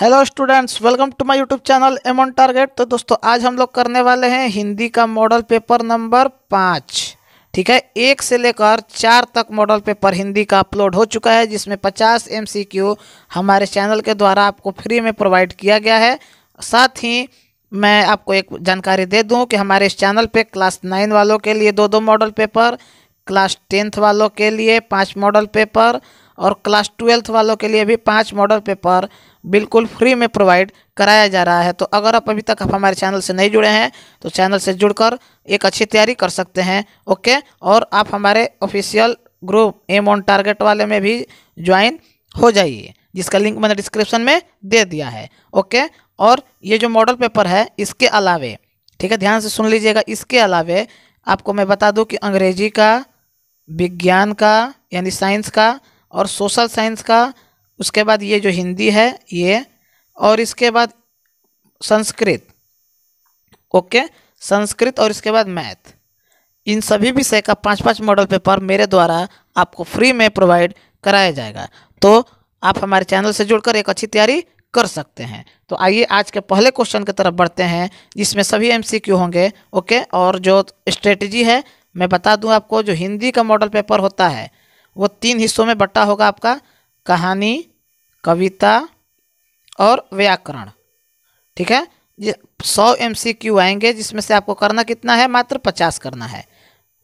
hello students welcome to my YouTube channel aim on target तो दोस्तों आज हम लोग करने वाले हैं हिंदी का मॉडल पेपर नंबर पाँच ठीक है एक से लेकर चार तक मॉडल पेपर हिंदी का अपलोड हो चुका है जिसमें पचास एमसीक्यू हमारे चैनल के द्वारा आपको फ्री में प्रोवाइड किया गया है साथ ही मैं आपको एक जानकारी दे दूँ कि हमारे इस चैनल पर क्लास नाइन वालों के लिए दो दो मॉडल पेपर क्लास टेंथ वालों के लिए पाँच मॉडल पेपर और क्लास ट्वेल्थ वालों के लिए भी पाँच मॉडल पेपर बिल्कुल फ्री में प्रोवाइड कराया जा रहा है तो अगर आप अभी तक आप हमारे चैनल से नहीं जुड़े हैं तो चैनल से जुड़कर एक अच्छी तैयारी कर सकते हैं ओके और आप हमारे official group aim on target वाले में भी ज्वाइन हो जाइए जिसका लिंक मैंने डिस्क्रिप्शन में दे दिया है ओके और ये जो मॉडल पेपर है इसके अलावे ठीक है ध्यान से सुन लीजिएगा इसके अलावे आपको मैं बता दूं कि अंग्रेजी का विज्ञान का यानी साइंस का और सोशल साइंस का उसके बाद ये जो हिंदी है ये और इसके बाद संस्कृत ओके संस्कृत और इसके बाद मैथ इन सभी विषय का पाँच पाँच मॉडल पेपर मेरे द्वारा आपको फ्री में प्रोवाइड कराया जाएगा तो आप हमारे चैनल से जुड़कर एक अच्छी तैयारी कर सकते हैं तो आइए आज के पहले क्वेश्चन की तरफ बढ़ते हैं जिसमें सभी एमसीक्यू होंगे ओके और जो स्ट्रेटजी है मैं बता दूं आपको जो हिंदी का मॉडल पेपर होता है वो तीन हिस्सों में बटा होगा आपका कहानी कविता और व्याकरण ठीक है सौ एम सी क्यू आएंगे जिसमें से आपको करना कितना है मात्र पचास करना है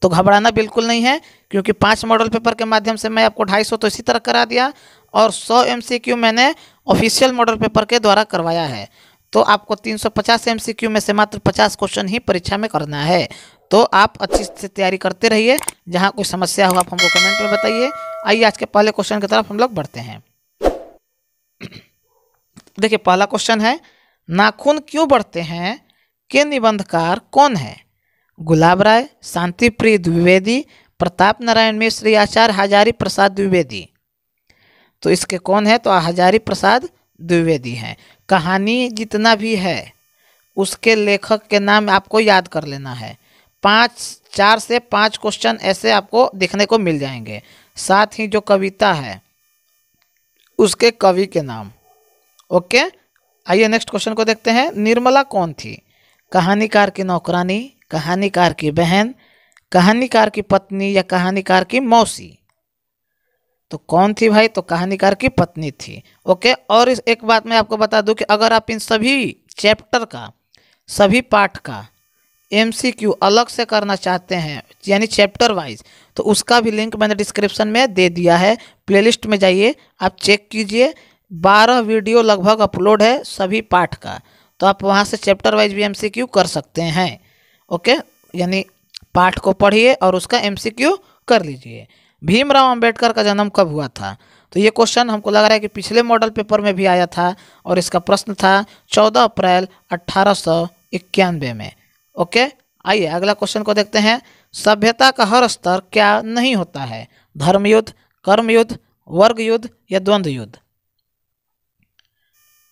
तो घबराना बिल्कुल नहीं है क्योंकि पांच मॉडल पेपर के माध्यम से मैं आपको ढाई सौ तो इसी तरह करा दिया और सौ एम सी क्यू मैंने ऑफिशियल मॉडल पेपर के द्वारा करवाया है तो आपको 350 एमसीक्यू में से मात्र 50 क्वेश्चन ही परीक्षा में करना है तो आप अच्छी से तैयारी करते रहिए जहाँ कोई समस्या हो आप हमको कमेंट में बताइए आइए आज के पहले क्वेश्चन की तरफ हम लोग बढ़ते हैं देखिए पहला क्वेश्चन है नाखून क्यों बढ़ते हैं के निबंधकार कौन है गुलाब राय शांति प्रिय द्विवेदी प्रताप नारायण मिश्र या आचार्य हजारी प्रसाद द्विवेदी तो इसके कौन है तो हजारी प्रसाद द्विवेदी हैं कहानी जितना भी है उसके लेखक के नाम आपको याद कर लेना है पाँच चार से पाँच क्वेश्चन ऐसे आपको देखने को मिल जाएंगे साथ ही जो कविता है उसके कवि के नाम ओके आइए नेक्स्ट क्वेश्चन को देखते हैं निर्मला कौन थी कहानीकार की नौकरानी कहानीकार की बहन कहानीकार की पत्नी या कहानीकार की मौसी तो कौन थी भाई तो कहानीकार की पत्नी थी ओके और इस एक बात मैं आपको बता दूं कि अगर आप इन सभी चैप्टर का सभी पाठ का एमसीक्यू अलग से करना चाहते हैं यानी चैप्टर वाइज तो उसका भी लिंक मैंने डिस्क्रिप्शन में दे दिया है प्लेलिस्ट में जाइए आप चेक कीजिए बारह वीडियो लगभग अपलोड है सभी पाठ का तो आप वहाँ से चैप्टर वाइज भी एमसीक्यू कर सकते हैं ओके यानी पाठ को पढ़िए और उसका एम कर लीजिए भीमराव अंबेडकर का जन्म कब हुआ था तो ये क्वेश्चन हमको लग रहा है कि पिछले मॉडल पेपर में भी आया था और इसका प्रश्न था चौदह अप्रैल अट्ठारह में ओके आइए अगला क्वेश्चन को देखते हैं सभ्यता का हर स्तर क्या नहीं होता है धर्मयुद्ध कर्मयुद्ध वर्ग युद्ध या द्वंद्व युद्ध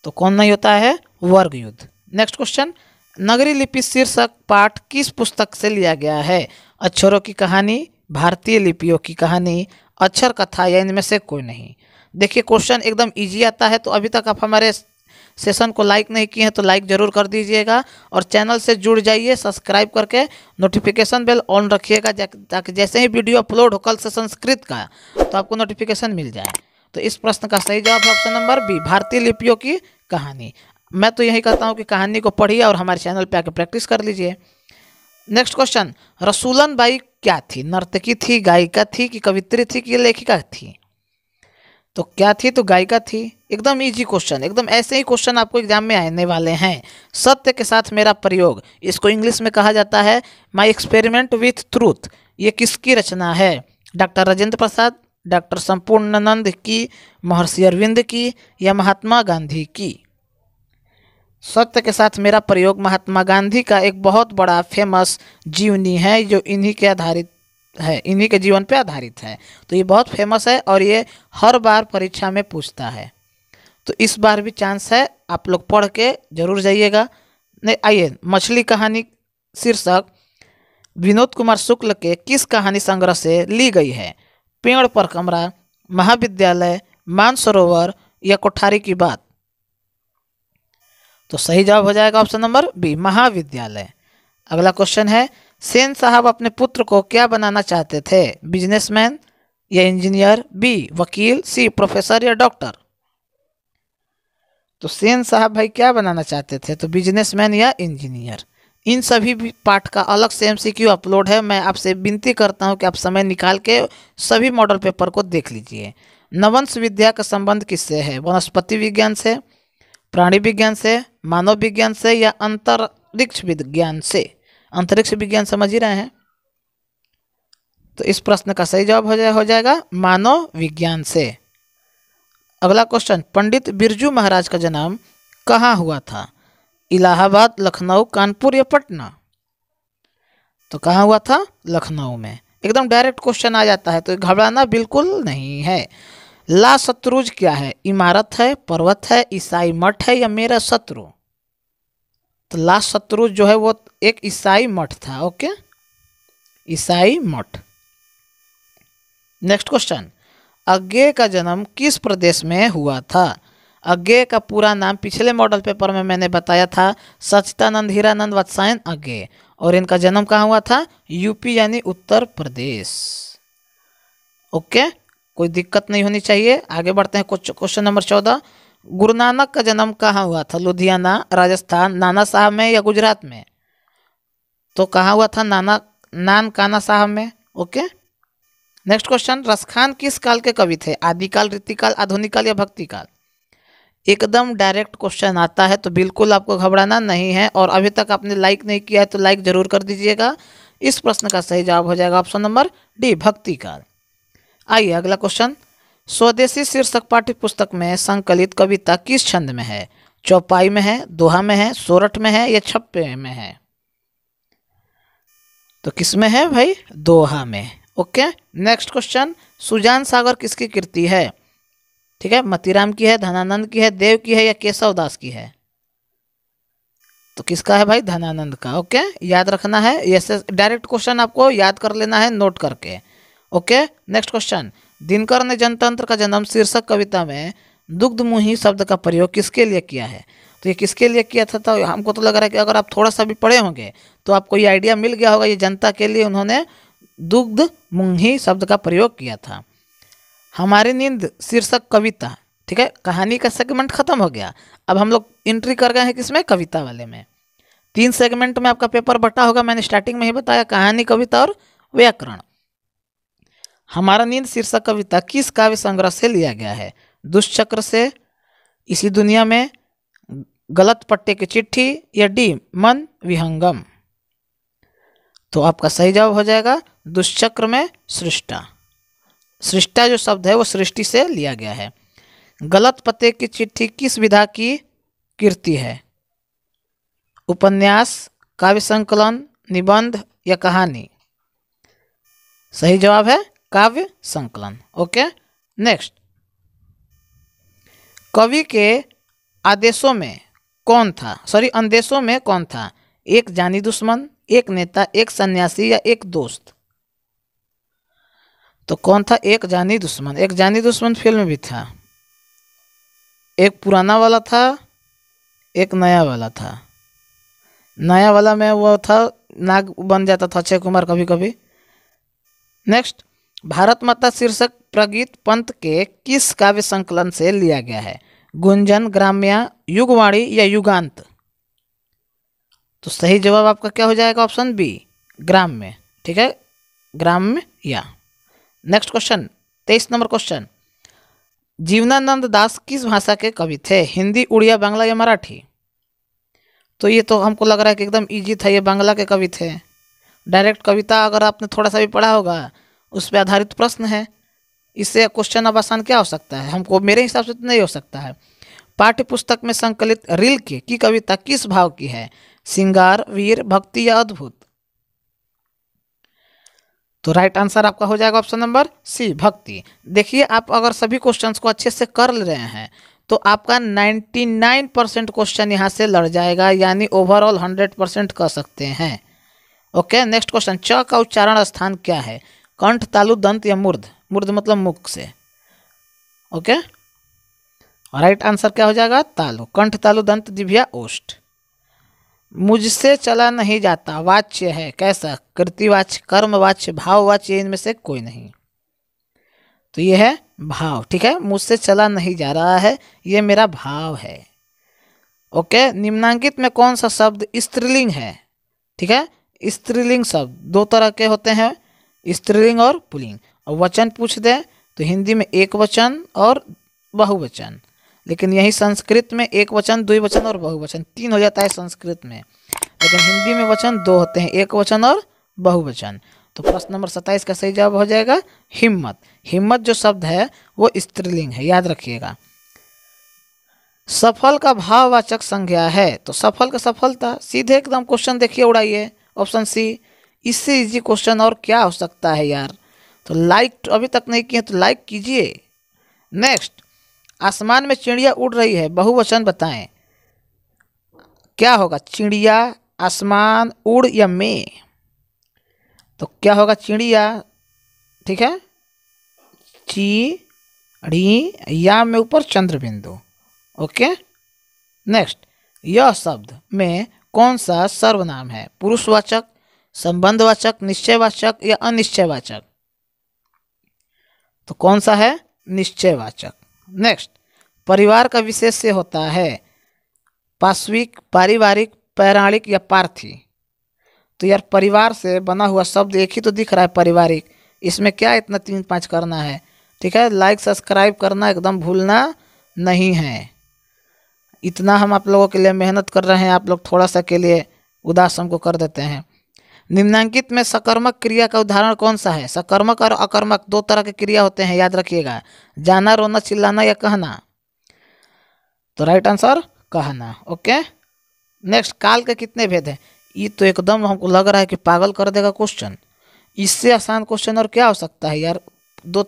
तो कौन नहीं होता है वर्ग युद्ध नेक्स्ट क्वेश्चन नगरी लिपि शीर्षक पाठ किस पुस्तक से लिया गया है अक्षरों की कहानी भारतीय लिपियों की कहानी अक्षर कथा या इनमें से कोई नहीं देखिए क्वेश्चन एकदम इजी आता है तो अभी तक आप हमारे सेशन को लाइक नहीं किए हैं तो लाइक ज़रूर कर दीजिएगा और चैनल से जुड़ जाइए सब्सक्राइब करके नोटिफिकेशन बेल ऑन रखिएगा ताकि जैसे ही वीडियो अपलोड हो कल से संस्कृत का तो आपको नोटिफिकेशन मिल जाए तो इस प्रश्न का सही जवाब है ऑप्शन नंबर बी भारतीय लिपियों की कहानी मैं तो यही कहता हूँ कि कहानी को पढ़िए और हमारे चैनल पर आकर प्रैक्टिस कर लीजिए नेक्स्ट क्वेश्चन रसूलन बाई क्या थी नर्तकी थी गायिका थी कि कवित्री थी कि लेखिका थी तो क्या थी तो गायिका थी एकदम इजी क्वेश्चन एकदम ऐसे ही क्वेश्चन आपको एग्जाम में आने वाले हैं सत्य के साथ मेरा प्रयोग इसको इंग्लिश में कहा जाता है माई एक्सपेरिमेंट विथ ट्रूथ ये किसकी रचना है डॉक्टर राजेंद्र प्रसाद डॉक्टर संपूर्णानंद की महर्षि अरविंद की या महात्मा गांधी की सत्य के साथ मेरा प्रयोग महात्मा गांधी का एक बहुत बड़ा फेमस जीवनी है जो इन्हीं के आधारित है इन्हीं के जीवन पर आधारित है तो ये बहुत फेमस है और ये हर बार परीक्षा में पूछता है तो इस बार भी चांस है आप लोग पढ़ के जरूर जाइएगा नहीं आइए मछली कहानी शीर्षक विनोद कुमार शुक्ल के किस कहानी संग्रह से ली गई है पेड़ पर कमरा महाविद्यालय मानसरोवर या कोठारी की बात तो सही जवाब हो जाएगा ऑप्शन नंबर बी महाविद्यालय अगला क्वेश्चन है सेन साहब अपने पुत्र को क्या बनाना चाहते थे बिजनेसमैन या इंजीनियर बी वकील सी प्रोफेसर या डॉक्टर तो सेन साहब भाई क्या बनाना चाहते थे तो बिजनेसमैन या इंजीनियर इन सभी पार्ट का अलग से एमसीक्यू अपलोड है मैं आपसे विनती करता हूं कि आप समय निकाल के सभी मॉडल पेपर को देख लीजिए नवंश विद्या का संबंध किससे है वनस्पति विज्ञान से प्राणी विज्ञान से मानव विज्ञान से या अंतरिक्ष विज्ञान से अंतरिक्ष विज्ञान समझ ही रहे हैं तो इस प्रश्न का सही जवाब हो जाए हो जाएगा मानव विज्ञान से अगला क्वेश्चन पंडित बिरजू महाराज का जन्म कहाँ हुआ था इलाहाबाद लखनऊ कानपुर या पटना तो कहाँ हुआ था लखनऊ में एकदम डायरेक्ट क्वेश्चन आ जाता है तो घबराना बिल्कुल नहीं है ला शत्रुज क्या है इमारत है पर्वत है ईसाई मठ है या मेरा शत्रु तो ला शत्रुज जो है वो एक ईसाई मठ था ओके ईसाई मठ नेक्स्ट क्वेश्चन अज्ञे का जन्म किस प्रदेश में हुआ था अज्ञे का पूरा नाम पिछले मॉडल पेपर में मैंने बताया था सचितानंद हीरानंद वत्सायन अज्ञे और इनका जन्म कहाँ हुआ था यूपी यानी उत्तर प्रदेश ओके कोई दिक्कत नहीं होनी चाहिए आगे बढ़ते हैं क्वेश्चन नंबर चौदह गुरु नानक का जन्म कहाँ हुआ था लुधियाना राजस्थान नाना साहब में या गुजरात में तो कहाँ हुआ था नाना नान काना साहब में ओके नेक्स्ट क्वेश्चन रसखान किस काल के कवि थे आदिकाल रीतिकाल आधुनिक काल या भक्ति काल एकदम डायरेक्ट क्वेश्चन आता है तो बिल्कुल आपको घबराना नहीं है और अभी तक आपने लाइक नहीं किया है तो लाइक जरूर कर दीजिएगा इस प्रश्न का सही जवाब हो जाएगा ऑप्शन नंबर डी भक्ति काल आइए अगला क्वेश्चन स्वदेशी शीर्षक पाठ्य पुस्तक में संकलित कविता किस छंद में है चौपाई में है दोहा में है सोरठ में है या छप्पे में है तो किस में है भाई दोहा में okay next question Sujan Sagar किसकी कृति है ठीक है मतीराम की है धनानंद की है देव की है या केशव दास की है तो किसका है भाई धनानंद का ओके याद रखना है ऐसे डायरेक्ट क्वेश्चन आपको याद कर लेना है नोट करके ओके नेक्स्ट क्वेश्चन दिनकर ने जनतंत्र का जन्म शीर्षक कविता में दुग्धमुही शब्द का प्रयोग किसके लिए किया है तो ये किसके लिए किया था तो हमको तो लग रहा है कि अगर आप थोड़ा सा भी पढ़े होंगे तो आपको ये आइडिया मिल गया होगा ये जनता के लिए उन्होंने दुग्ध मुंगी शब्द का प्रयोग किया था हमारी नींद शीर्षक कविता ठीक है कहानी का सेगमेंट खत्म हो गया अब हम लोग एंट्री कर गए हैं किसमें कविता वाले में तीन सेगमेंट में आपका पेपर बटा होगा मैंने स्टार्टिंग में ही बताया कहानी कविता और व्याकरण हमारा नींद शीर्षक कविता किस काव्य संग्रह से लिया गया है दुष्चक्र से इसी दुनिया में गलत पट्टे की चिट्ठी या डी मन विहंगम तो आपका सही जवाब हो जाएगा दुष्चक्र में सृष्टा सृष्टा जो शब्द है वो सृष्टि से लिया गया है गलत पते की चिट्ठी किस विधा की कीर्ति है उपन्यास काव्य संकलन निबंध या कहानी सही जवाब है काव्य संकलन ओके नेक्स्ट कवि के आदेशों में कौन था सॉरी अंदेशों में कौन था एक जानी दुश्मन एक नेता एक सन्यासी या एक दोस्त तो कौन था एक जानी दुश्मन एक जानी दुश्मन फिल्म भी था एक पुराना वाला था एक नया वाला था नया वाला में वो था नाग बन जाता था अक्षय कुमार कभी कभी नेक्स्ट भारत माता शीर्षक प्रगीत पंत के किस काव्य संकलन से लिया गया है गुंजन ग्राम्या युगवाणी या युगांत तो सही जवाब आपका क्या हो जाएगा ऑप्शन बी ग्राम्य ठीक है ग्राम्य या नेक्स्ट क्वेश्चन तेईस नंबर क्वेश्चन जीवनानंद दास किस भाषा के कवि थे हिंदी उड़िया बांग्ला या मराठी तो ये तो हमको लग रहा है कि एकदम इजी था ये बांग्ला के कवि थे डायरेक्ट कविता अगर आपने थोड़ा सा भी पढ़ा होगा उस पर आधारित प्रश्न है इससे क्वेश्चन अब आसान क्या हो सकता है हमको मेरे हिसाब से तो नहीं हो सकता है पाठ्य पुस्तक में संकलित रिल के की कविता किस भाव की है सिंगार वीर भक्ति या अद्भुत तो राइट आंसर आपका हो जाएगा ऑप्शन नंबर सी भक्ति देखिए आप अगर सभी क्वेश्चंस को अच्छे से कर ले रहे हैं तो आपका 99 परसेंट क्वेश्चन यहाँ से लड़ जाएगा यानी ओवरऑल 100 परसेंट कर सकते हैं ओके नेक्स्ट क्वेश्चन च का उच्चारण स्थान क्या है कंठ तालु दंत या मूर्ध मूर्ध मतलब मुख से ओके राइट आंसर क्या हो जाएगा तालु कंठ तालु दंत दिव्या ओष्ट मुझसे चला नहीं जाता वाच्य है कैसा कृतिवाच्य कर्मवाच्य भाववाच्य इनमें से कोई नहीं तो ये है भाव ठीक है मुझसे चला नहीं जा रहा है ये मेरा भाव है ओके निम्नांकित में कौन सा शब्द स्त्रीलिंग है ठीक है स्त्रीलिंग शब्द दो तरह के होते हैं स्त्रीलिंग और पुलिंग और वचन पूछ दे तो हिंदी में एक वचन और बहुवचन लेकिन यही संस्कृत में एक वचन द्विवचन और बहुवचन तीन हो जाता है संस्कृत में लेकिन हिंदी में वचन दो होते हैं एक वचन और बहुवचन तो प्रश्न नंबर सत्ताईस का सही जवाब हो जाएगा हिम्मत हिम्मत जो शब्द है वो स्त्रीलिंग है याद रखिएगा सफल का भाववाचक संज्ञा है तो सफल का सफलता सीधे एकदम क्वेश्चन देखिए उड़ाइए ऑप्शन सी इससे इजी क्वेश्चन और क्या हो सकता है यार तो लाइक तो अभी तक नहीं किए तो लाइक कीजिए नेक्स्ट आसमान में चिड़िया उड़ रही है बहुवचन बताएं क्या होगा चिड़िया आसमान उड़ या मे तो क्या होगा चिड़िया ठीक है ची ढी या में ऊपर चंद्र बिंदु ओके नेक्स्ट यह शब्द में कौन सा सर्वनाम है पुरुषवाचक संबंधवाचक निश्चयवाचक या अनिश्चयवाचक तो कौन सा है निश्चयवाचक नेक्स्ट परिवार का विशेष्य होता है पाश्विक पारिवारिक पैराणिक या पार्थी तो यार परिवार से बना हुआ शब्द एक ही तो दिख रहा है पारिवारिक इसमें क्या इतना तीन पाँच करना है ठीक है लाइक सब्सक्राइब करना एकदम भूलना नहीं है इतना हम आप लोगों के लिए मेहनत कर रहे हैं आप लोग थोड़ा सा के लिए उदास हमको कर देते हैं निम्नांकित में सकर्मक क्रिया का उदाहरण कौन सा है सकर्मक और अकर्मक दो तरह के क्रिया होते हैं याद रखिएगा जाना रोना चिल्लाना या कहना तो राइट आंसर कहना ओके नेक्स्ट काल के कितने भेद हैं ये तो एकदम हमको लग रहा है कि पागल कर देगा क्वेश्चन इससे आसान क्वेश्चन और क्या हो सकता है यार दो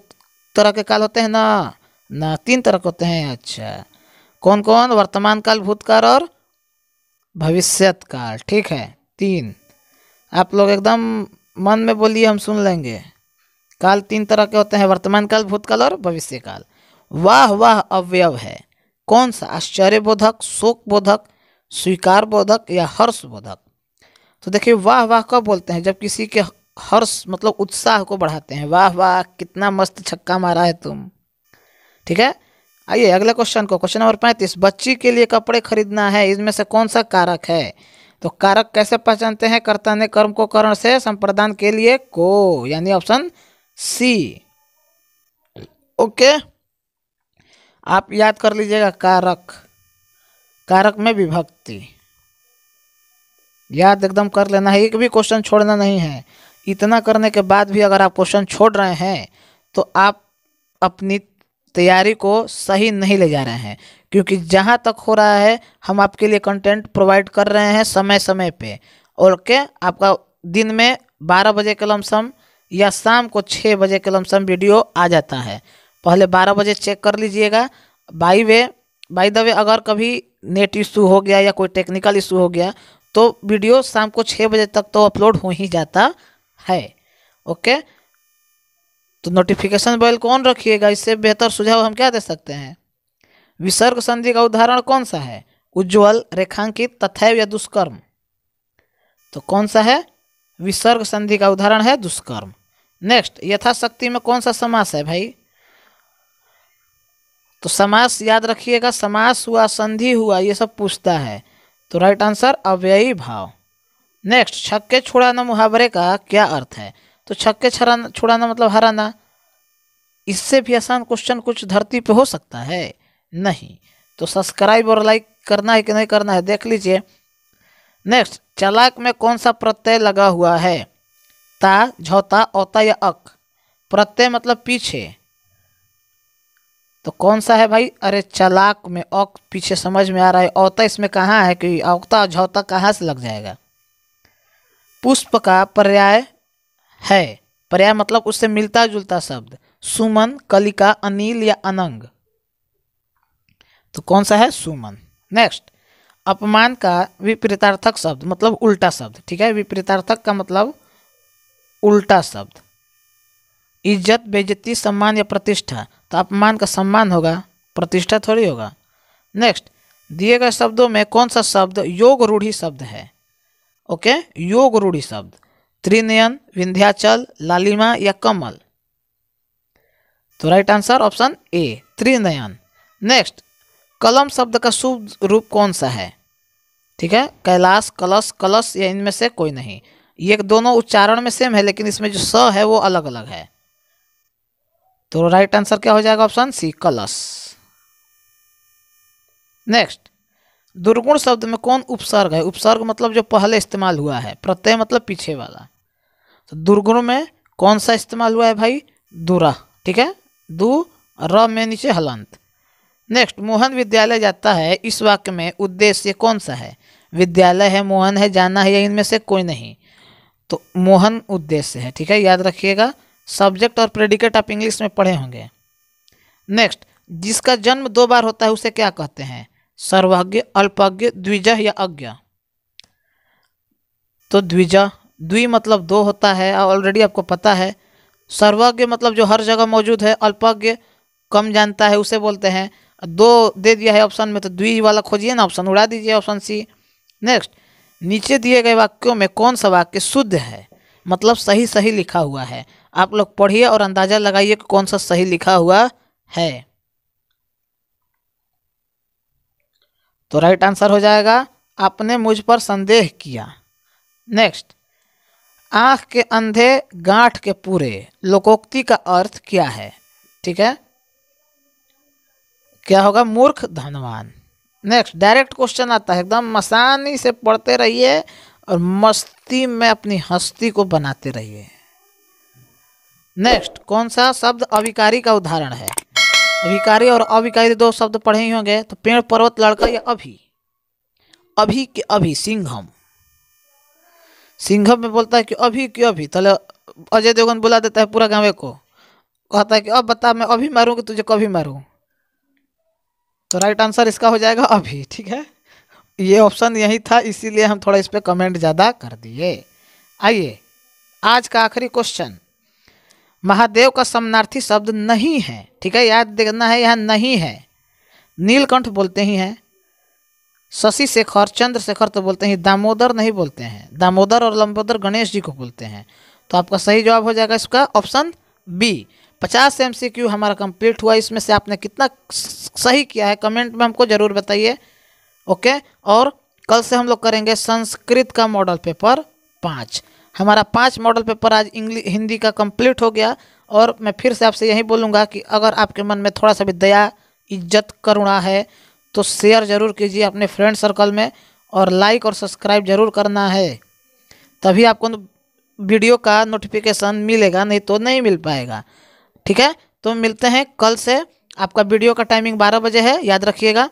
तरह के काल होते हैं ना ना तीन तरह के होते हैं अच्छा कौन कौन वर्तमान काल भूतकाल और भविष्यत काल ठीक है तीन आप लोग एकदम मन में बोलिए हम सुन लेंगे काल तीन तरह के होते हैं वर्तमान काल भूतकाल और भविष्य काल वाह वाह अवयव है कौन सा आश्चर्य बोधक शोक बोधक स्वीकार बोधक या हर्ष बोधक तो देखिए वाह वाह कब बोलते हैं जब किसी के हर्ष मतलब उत्साह को बढ़ाते हैं वाह वाह कितना मस्त छक्का मारा है तुम ठीक है आइए अगले क्वेश्चन को क्वेश्चन नंबर पैंतीस बच्ची के लिए कपड़े खरीदना है इसमें से कौन सा कारक है तो कारक कैसे पहचानते हैं कर्ता ने कर्म को करण से संप्रदान के लिए को यानी ऑप्शन सी ओके आप याद कर लीजिएगा कारक कारक में विभक्ति याद एकदम कर लेना है एक भी क्वेश्चन छोड़ना नहीं है इतना करने के बाद भी अगर आप क्वेश्चन छोड़ रहे हैं तो आप अपनी तैयारी को सही नहीं ले जा रहे हैं क्योंकि जहाँ तक हो रहा है हम आपके लिए कंटेंट प्रोवाइड कर रहे हैं समय समय पे ओके आपका दिन में बारह बजे के लमसम या शाम को छः बजे के लमसम वीडियो आ जाता है पहले बारह बजे चेक कर लीजिएगा by way by the way अगर कभी नेट इशू हो गया या कोई टेक्निकल इशू हो गया तो वीडियो शाम को छः बजे तक तो अपलोड हो ही जाता है ओके तो नोटिफिकेशन बेल कौन रखिएगा इससे बेहतर सुझाव हम क्या दे सकते हैं विसर्ग संधि का उदाहरण कौन सा है उज्ज्वल रेखांकित तथैव या दुष्कर्म तो कौन सा है विसर्ग संधि का उदाहरण है दुष्कर्म नेक्स्ट यथाशक्ति में कौन सा समास है भाई तो समास याद रखिएगा समास हुआ संधि हुआ ये सब पूछता है तो राइट आंसर अव्ययी भाव नेक्स्ट छक्के छुड़ाना मुहावरे का क्या अर्थ है तो छक्के छुड़ाना मतलब हराना इससे भी आसान क्वेश्चन कुछ धरती पे हो सकता है नहीं तो सब्सक्राइब और लाइक करना है कि नहीं करना है देख लीजिए नेक्स्ट चालाक में कौन सा प्रत्यय लगा हुआ है ता झोता ओता या अक प्रत्यय मतलब पीछे तो कौन सा है भाई अरे चलाक में अक पीछे समझ में आ रहा है औता इसमें कहाँ है कि औता झौता कहाँ से लग जाएगा पुष्प का पर्याय है पर्याय मतलब उससे मिलता जुलता शब्द सुमन कलिका अनिल या अनंग तो कौन सा है सुमन नेक्स्ट अपमान का विपरीतार्थक शब्द मतलब उल्टा शब्द ठीक है विपरीतार्थक का मतलब उल्टा शब्द इज्जत बेजती सम्मान या प्रतिष्ठा तो अपमान का सम्मान होगा प्रतिष्ठा थोड़ी होगा नेक्स्ट दिए गए शब्दों में कौन सा शब्द योग रूढ़ी शब्द है ओके योग रूढ़ी शब्द त्रिनयन विंध्याचल लालिमा या कमल तो राइट आंसर ऑप्शन ए त्रिनयन नेक्स्ट कलम शब्द का शुभ रूप कौन सा है ठीक है कैलाश कलश कलश या इनमें से कोई नहीं ये दोनों उच्चारण में सेम है लेकिन इसमें जो स है वो अलग अलग है तो राइट आंसर क्या हो जाएगा ऑप्शन सी कलश नेक्स्ट दुर्गुण शब्द में कौन उपसर्ग है उपसर्ग मतलब जो पहले इस्तेमाल हुआ है प्रत्यय मतलब पीछे वाला तो दुर्गुण में कौन सा इस्तेमाल हुआ है भाई दुरा ठीक है दू र में नीचे हलंत नेक्स्ट मोहन विद्यालय जाता है इस वाक्य में उद्देश्य कौन सा है विद्यालय है मोहन है जाना है या इनमें से कोई नहीं तो मोहन उद्देश्य है ठीक है याद रखिएगा सब्जेक्ट और प्रेडिकेट आप इंग्लिश में पढ़े होंगे नेक्स्ट जिसका जन्म दो बार होता है उसे क्या कहते हैं सर्वज्ञ अल्पज्ञ द्विज या अज्ञ तो द्विज द्वि मतलब दो होता है ऑलरेडी आपको पता है सर्वज्ञ मतलब जो हर जगह मौजूद है अल्पज्ञ कम जानता है उसे बोलते हैं दो दे दिया है ऑप्शन में तो द्वि वाला खोजिए ना ऑप्शन उड़ा दीजिए ऑप्शन सी नेक्स्ट नीचे दिए गए वाक्यों में कौन सा वाक्य शुद्ध है मतलब सही सही लिखा हुआ है आप लोग पढ़िए और अंदाज़ा लगाइए कि कौन सा सही लिखा हुआ है तो राइट आंसर हो जाएगा आपने मुझ पर संदेह किया नेक्स्ट आँख के अंधे गांठ के पूरे लोकोक्ति का अर्थ क्या है ठीक है क्या होगा मूर्ख धनवान नेक्स्ट डायरेक्ट क्वेश्चन आता है एकदम आसानी से पढ़ते रहिए और मस्ती में अपनी हस्ती को बनाते रहिए नेक्स्ट कौन सा शब्द अविकारी का उदाहरण है अभिकारी और अविकारी दो शब्द पढ़े ही होंगे तो पेड़ पर्वत लड़का या अभी अभी के अभी सिंघम सिंघम में बोलता है कि अभी क्यों अभी तले तो अजय देवगन बुला देता है पूरा गाँव को कहता है कि अब बता मैं अभी मारूँगी कि तुझे कभी मारूँ तो राइट आंसर इसका हो जाएगा अभी ठीक है ये ऑप्शन यही था इसीलिए हम थोड़ा इस पर कमेंट ज़्यादा कर दिए आइए आज का आखिरी क्वेश्चन महादेव का समनार्थी शब्द नहीं है ठीक है याद देखना है यहाँ नहीं है नीलकंठ बोलते ही हैं शशि शेखर चंद्र शेखर तो बोलते हैं दामोदर नहीं बोलते हैं दामोदर और लंबोदर गणेश जी को बोलते हैं तो आपका सही जवाब हो जाएगा इसका ऑप्शन बी पचास एम हमारा कंप्लीट हुआ इसमें से आपने कितना सही किया है कमेंट में हमको ज़रूर बताइए ओके और कल से हम लोग करेंगे संस्कृत का मॉडल पेपर पाँच हमारा पाँच मॉडल पेपर आज इंग्लिश हिंदी का कंप्लीट हो गया और मैं फिर से आपसे यही बोलूँगा कि अगर आपके मन में थोड़ा सा भी दया इज्जत करुणा है तो शेयर ज़रूर कीजिए अपने फ्रेंड सर्कल में और लाइक और सब्सक्राइब ज़रूर करना है तभी आपको वीडियो का नोटिफिकेशन मिलेगा नहीं तो नहीं मिल पाएगा ठीक है तो मिलते हैं कल से आपका वीडियो का टाइमिंग बारह बजे है याद रखिएगा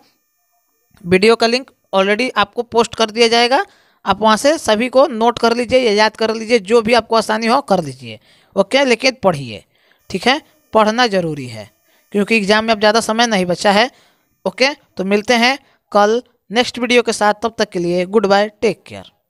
वीडियो का लिंक ऑलरेडी आपको पोस्ट कर दिया जाएगा आप वहाँ से सभी को नोट कर लीजिए या याद कर लीजिए जो भी आपको आसानी हो कर लीजिए ओके लेकिन पढ़िए ठीक है पढ़ना ज़रूरी है क्योंकि एग्ज़ाम में अब ज़्यादा समय नहीं बचा है ओके तो मिलते हैं कल नेक्स्ट वीडियो के साथ तब तक के लिए गुड बाय टेक केयर